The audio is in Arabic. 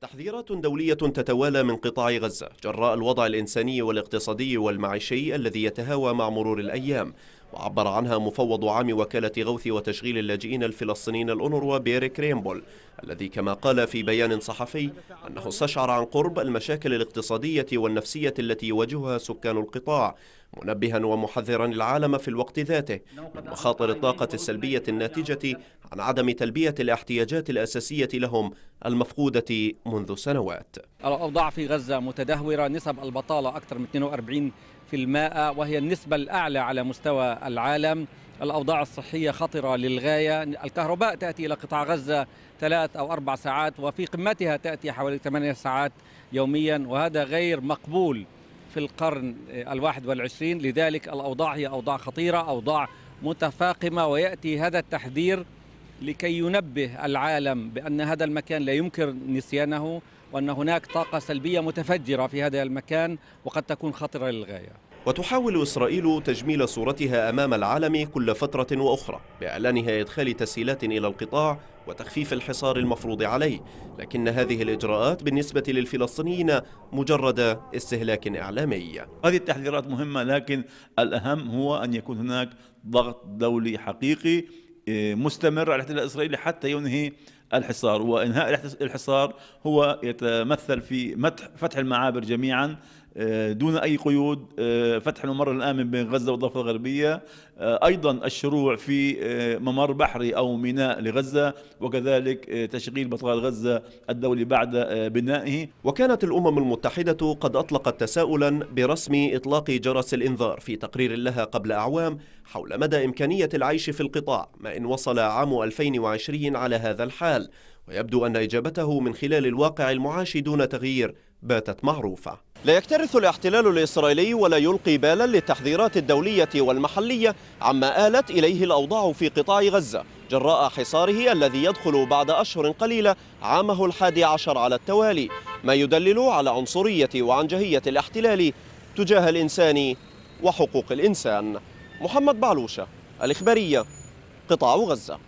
تحذيرات دولية تتوالى من قطاع غزة جراء الوضع الإنساني والاقتصادي والمعيشي الذي يتهاوى مع مرور الأيام وعبر عنها مفوض عام وكالة غوث وتشغيل اللاجئين الفلسطينيين الأونروا بيريك ريمبول الذي كما قال في بيان صحفي أنه استشعر عن قرب المشاكل الاقتصادية والنفسية التي يواجهها سكان القطاع منبها ومحذرا العالم في الوقت ذاته من مخاطر الطاقة السلبية الناتجة عن عدم تلبية الاحتياجات الأساسية لهم المفقودة منذ سنوات الأوضاع في غزة متدهورة نسب البطالة أكثر من 42% وهي النسبة الأعلى على مستوى العالم الأوضاع الصحية خطرة للغاية الكهرباء تأتي إلى قطاع غزة ثلاث أو أربع ساعات وفي قمتها تأتي حوالي ثمانية ساعات يوميا وهذا غير مقبول في القرن الواحد والعشرين لذلك الأوضاع هي أوضاع خطيرة أوضاع متفاقمة ويأتي هذا التحذير لكي ينبه العالم بأن هذا المكان لا يمكن نسيانه وأن هناك طاقة سلبية متفجرة في هذا المكان وقد تكون خطرة للغاية وتحاول إسرائيل تجميل صورتها أمام العالم كل فترة وأخرى بإعلانها إدخال تسهيلات إلى القطاع وتخفيف الحصار المفروض عليه لكن هذه الإجراءات بالنسبة للفلسطينيين مجرد استهلاك إعلامي هذه التحذيرات مهمة لكن الأهم هو أن يكون هناك ضغط دولي حقيقي مستمر على الاحتلال الاسرائيلي حتى ينهي الحصار وإنهاء الحصار هو يتمثل في فتح المعابر جميعا آه، دون أي قيود آه، فتح الممر الآمن بين غزة والضفة الغربية آه، أيضا الشروع في ممر بحري أو ميناء لغزة وكذلك تشغيل بطال غزة الدولي بعد بنائه وكانت الأمم المتحدة قد أطلقت تساؤلا برسم إطلاق جرس الإنذار في تقرير لها قبل أعوام حول مدى إمكانية العيش في القطاع ما إن وصل عام 2020 على هذا الحال السؤال ويبدو أن إجابته من خلال الواقع المعاش دون تغيير باتت معروفة لا يكترث الاحتلال الإسرائيلي ولا يلقي بالا للتحذيرات الدولية والمحلية عما آلت إليه الأوضاع في قطاع غزة جراء حصاره الذي يدخل بعد أشهر قليلة عامه الحادي عشر على التوالي ما يدلل على عنصرية وعنجهية الاحتلال تجاه الإنسان وحقوق الإنسان محمد بعلوشة الإخبارية قطاع غزة